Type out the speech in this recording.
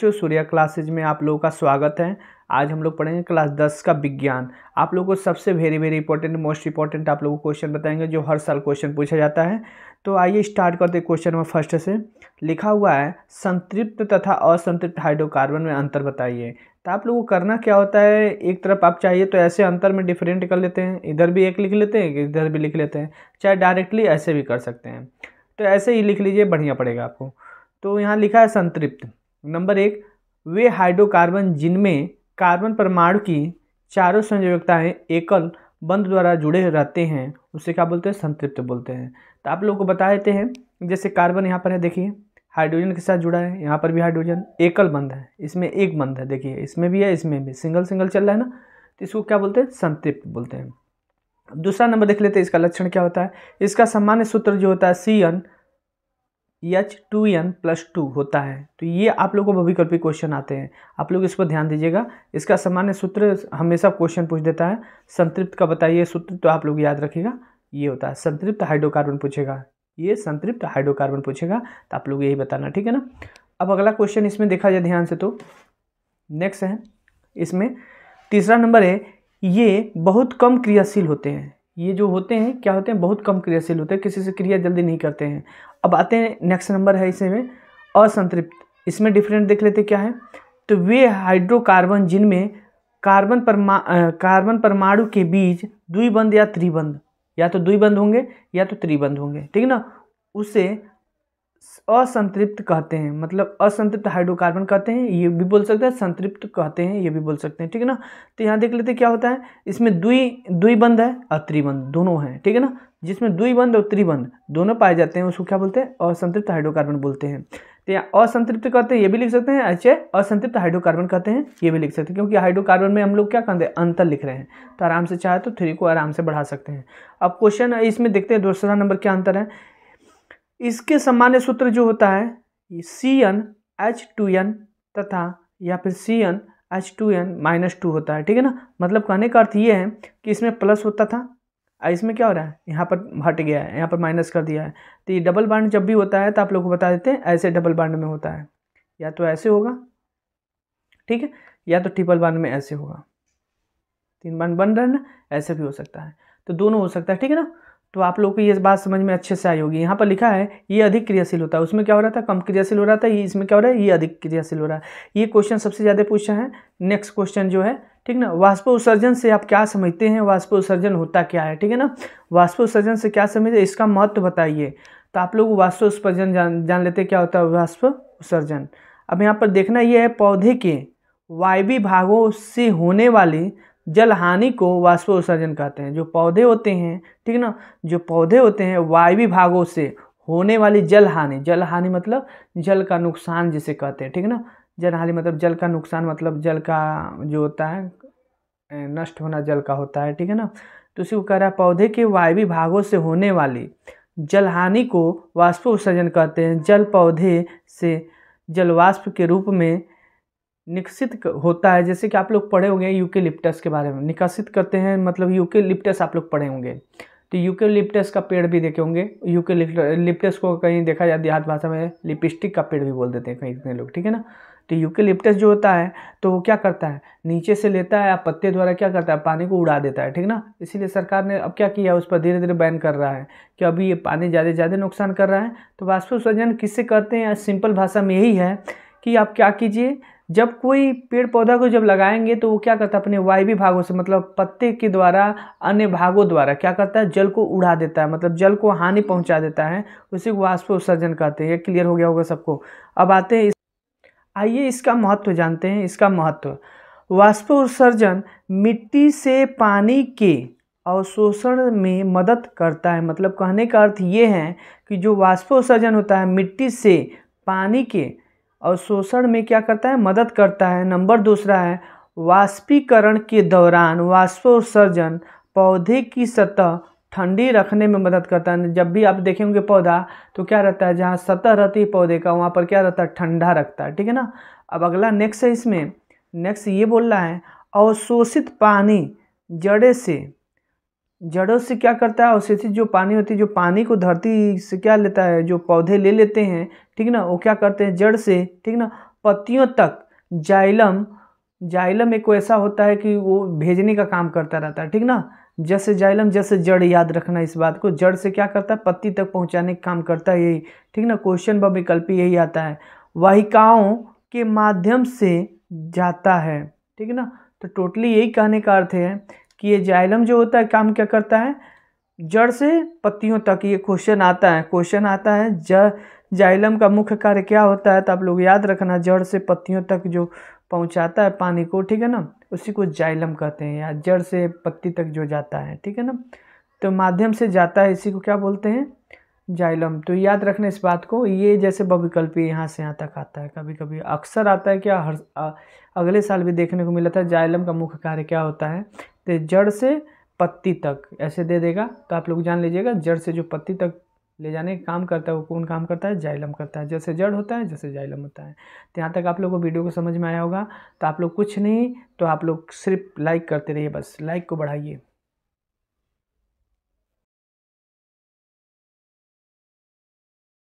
जो सूर्या क्लासेज में आप लोगों का स्वागत है आज हम लोग पढ़ेंगे क्लास दस का विज्ञान आप लोगों को सबसे very very important most important आप लोगों को क्वेश्चन बताएंगे जो हर साल क्वेश्चन पूछा जाता है तो आइए स्टार्ट करते हैं क्वेश्चन नंबर फर्स्ट से लिखा हुआ है संतृप्त तथा असंतृप्त हाइड्रोकार्बन में अंतर बताइए तो आप लोगों को करना क्या होता है एक तरफ आप चाहिए तो ऐसे अंतर में डिफरेंट कर लेते हैं इधर भी एक लिख लेते हैं इधर भी लिख लेते हैं चाहे डायरेक्टली ऐसे भी कर सकते हैं तो ऐसे ही लिख लीजिए बढ़िया पड़ेगा आपको तो यहाँ लिखा है संतृप्त नंबर एक वे हाइड्रोकार्बन जिनमें कार्बन परमाणु की चारों संयोजकताएं एकल बंध द्वारा जुड़े रहते हैं उसे क्या बोलते हैं संतृप्त बोलते हैं तो आप लोगों को बता देते हैं जैसे कार्बन यहाँ पर है देखिए हाइड्रोजन के साथ जुड़ा है यहाँ पर भी हाइड्रोजन एकल बंध है इसमें एक बंध है देखिए इसमें भी है इसमें भी सिंगल सिंगल चल रहा है ना तो इसको क्या बोलते हैं संतृप्त बोलते हैं दूसरा नंबर देख लेते हैं इसका लक्षण क्या होता है इसका सामान्य सूत्र जो होता है C N H two N plus two होता है तो ये आप लोगों को भविकल्पी क्वेश्चन आते हैं आप लोग इस पर ध्यान दीजिएगा इसका सामान्य सूत्र हमेशा क्वेश्चन पूछ देता है संतृप्त का बताइए सूत्र तो आप लोग याद रखिएगा ये होता है संतृप्त हाइड्रोकार्बन पूछेगा ये संतृप्त हाइड्रोकार्बन पूछेगा तो आप लोग यही बताना ठीक है ना अब अगला क्वेश्चन इसमें देखा जाए ध्यान से तो नेक्स्ट है इसमें तीसरा नंबर है ये बहुत कम क्रियाशील होते हैं ये जो होते हैं क्या होते हैं बहुत कम क्रियाशील होते हैं किसी से क्रिया जल्दी नहीं करते हैं अब आते हैं नेक्स्ट नंबर है इसमें असंतृप्त इसमें डिफरेंट देख लेते क्या है तो वे हाइड्रोकार्बन जिनमें कार्बन परमा कार्बन परमाणु के बीच द्विबंध या त्रिबंध या तो द्विबंध होंगे या तो त्रिबंध होंगे ठीक ना उसे असंतृप्त कहते हैं मतलब असंतृप्त हाइड्रोकार्बन कहते हैं ये भी बोल सकते हैं संतृप्त कहते हैं ये भी बोल सकते हैं ठीक है ना तो यहाँ देख लेते हैं क्या होता है इसमें दुई बंद है और त्रिबंध दोनों हैं ठीक है ना जिसमें दुई बंद और त्रिबंध दोनों पाए जाते हैं उसको क्या बोलते हैं असंतृप्त हाइड्रोकार्बन बोलते हैं तो यहाँ असंतृप्त कहते हैं ये भी लिख सकते हैं अच्छे असंतृप्त हाइड्रोकार्बन कहते हैं ये भी लिख सकते हैं क्योंकि हाइड्रोकार्बन में हम लोग क्या कहते हैं अंतर लिख रहे हैं तो आराम से चाहे तो थ्री को आराम से बढ़ा सकते हैं अब क्वेश्चन इसमें देखते हैं दूसरा नंबर क्या अंतर है इसके सामान्य सूत्र जो होता है C N H two N तथा या फिर C N H two N minus two होता है ठीक है ना मतलब कहने का अर्थ ये है कि इसमें प्लस होता था इसमें क्या हो रहा है यहाँ पर हट गया है यहाँ पर माइनस कर दिया है तो ये डबल बाड जब भी होता है तो आप लोग को बता देते हैं ऐसे डबल बाड में होता है या तो ऐसे होगा ठीक है या तो ट्रिपल बाड में ऐसे होगा तीन बाड बन रहे ना ऐसे भी हो सकता है तो दोनों हो सकता है ठीक है ना तो आप लोग को ये बात समझ में अच्छे से आई होगी यहाँ पर लिखा है ये अधिक क्रियाशील होता है उसमें क्या हो रहा था कम क्रियाशील हो रहा था ये इसमें क्या हो रहा है ये अधिक क्रियाशील हो रहा है ये क्वेश्चन सबसे ज़्यादा पूछा है नेक्स्ट क्वेश्चन जो है ठीक ना वाष्प उत्सर्जन से आप क्या समझते हैं वाष्प उत्सर्जन होता क्या है ठीक है ना वाष्प उत्सर्जन से क्या समझते इसका महत्व बताइए तो आप लोग वाष्प उत्सर्जन जान जान लेते क्या होता है वाष्प उत्सर्जन अब यहाँ पर देखना यह है पौधे के वायवी भागों से होने वाली जल हानि को उत्सर्जन कहते हैं जो पौधे होते हैं ठीक ना जो पौधे होते हैं वायवी भागों से होने वाली जल हानि जल हानि मतलब जल का नुकसान जिसे कहते हैं ठीक ना जल हानि मतलब जल का नुकसान मतलब जल का जो होता है नष्ट होना जल का होता है ठीक है ना तो उसी को कह रहा है पौधे के वायवी भागों से होने वाली जल हानि को उत्सर्जन कहते हैं जल पौधे से जल वाष्प के रूप में निकसित होता है जैसे कि आप लोग पढ़े होंगे यूकेलिप्टस के बारे में निकसित करते हैं मतलब लिप्टस आप लोग पढ़े होंगे तो लिप्टस का पेड़ भी देखे होंगे लिप्टस को कहीं देखा जाए देहात भाषा में लिपस्टिक का पेड़ भी बोल देते हैं कहीं इतने लोग ठीक है ना तो लिप्टस जो होता है तो वो क्या करता है नीचे से लेता है या पत्ते द्वारा क्या करता है पानी को उड़ा देता है ठीक ना इसीलिए सरकार ने अब क्या किया उस पर धीरे धीरे बैन कर रहा है कि अभी ये पानी ज़्यादा ज़्यादा नुकसान कर रहा है तो सृजन किससे करते हैं सिंपल भाषा में यही है कि आप क्या कीजिए जब कोई पेड़ पौधा को जब लगाएंगे तो वो क्या करता है अपने वायवी भागों से मतलब पत्ते के द्वारा अन्य भागों द्वारा क्या करता है जल को उड़ा देता है मतलब जल को हानि पहुंचा देता है उसे वाष्प उत्सर्जन कहते हैं ये क्लियर हो गया होगा सबको अब आते हैं इस... आइए इसका महत्व जानते हैं इसका महत्व वाष्प उत्सर्जन मिट्टी से पानी के अवशोषण में मदद करता है मतलब कहने का अर्थ ये है कि जो उत्सर्जन होता है मिट्टी से पानी के और शोषण में क्या करता है मदद करता है नंबर दूसरा है वाष्पीकरण के दौरान वाष्पोत्सर्जन पौधे की सतह ठंडी रखने में मदद करता है जब भी आप देखेंगे पौधा तो क्या रहता है जहाँ सतह रहती है पौधे का वहाँ पर क्या रहता है ठंडा रखता है ठीक है ना अब अगला नेक्स्ट है इसमें नेक्स्ट ये बोल रहा है अवशोषित पानी जड़े से जड़ों से क्या करता है अवशेषित जो पानी होती है जो पानी को धरती से क्या लेता है जो पौधे ले लेते हैं ठीक ना वो क्या करते हैं जड़ से ठीक ना पत्तियों तक जाइलम जाइलम एक ऐसा होता है कि वो भेजने का काम करता रहता है ठीक ना जैसे जाइलम जैसे जड़ याद रखना इस बात को जड़ से क्या करता है पत्ती तक पहुँचाने का काम करता है यही ठीक ना क्वेश्चन व विकल्प यही आता है वाहिकाओं के माध्यम से जाता है ठीक ना तो टोटली यही कहने का अर्थ है कि ये जाइलम जो होता है काम क्या करता है जड़ से पत्तियों तक ये क्वेश्चन आता है क्वेश्चन आता है ज जाइलम का मुख्य कार्य क्या होता है तो आप लोग याद रखना जड़ से पत्तियों तक जो पहुंचाता है पानी को ठीक है ना उसी को जाइलम कहते हैं या जड़ से पत्ती तक जो जाता है ठीक है ना तो माध्यम से जाता है इसी को क्या बोलते हैं जाइलम तो याद रखना इस बात को ये जैसे बहुविकल्पी यहाँ से यहाँ तक आता है कभी कभी अक्सर आता है क्या हर अगले साल भी देखने को मिला था जाइलम का मुख्य कार्य क्या होता है तो जड़ से पत्ती तक ऐसे दे देगा तो आप लोग जान लीजिएगा जड़ से जो पत्ती तक ले जाने का काम करता है वो कौन काम करता है जाइलम करता है जैसे जड़ होता है जैसे जाइलम होता है तो यहाँ तक आप लोगों को वीडियो को समझ में आया होगा तो आप लोग कुछ नहीं तो आप लोग सिर्फ लाइक करते रहिए बस लाइक को बढ़ाइए